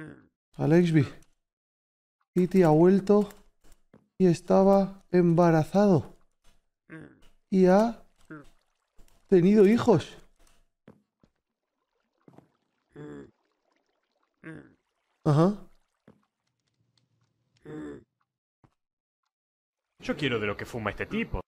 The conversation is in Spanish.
Mm. Alexby. Kitty ha vuelto y estaba embarazado. Mm. Y ha tenido hijos. Mm. Ajá. Yo quiero de lo que fuma este tipo.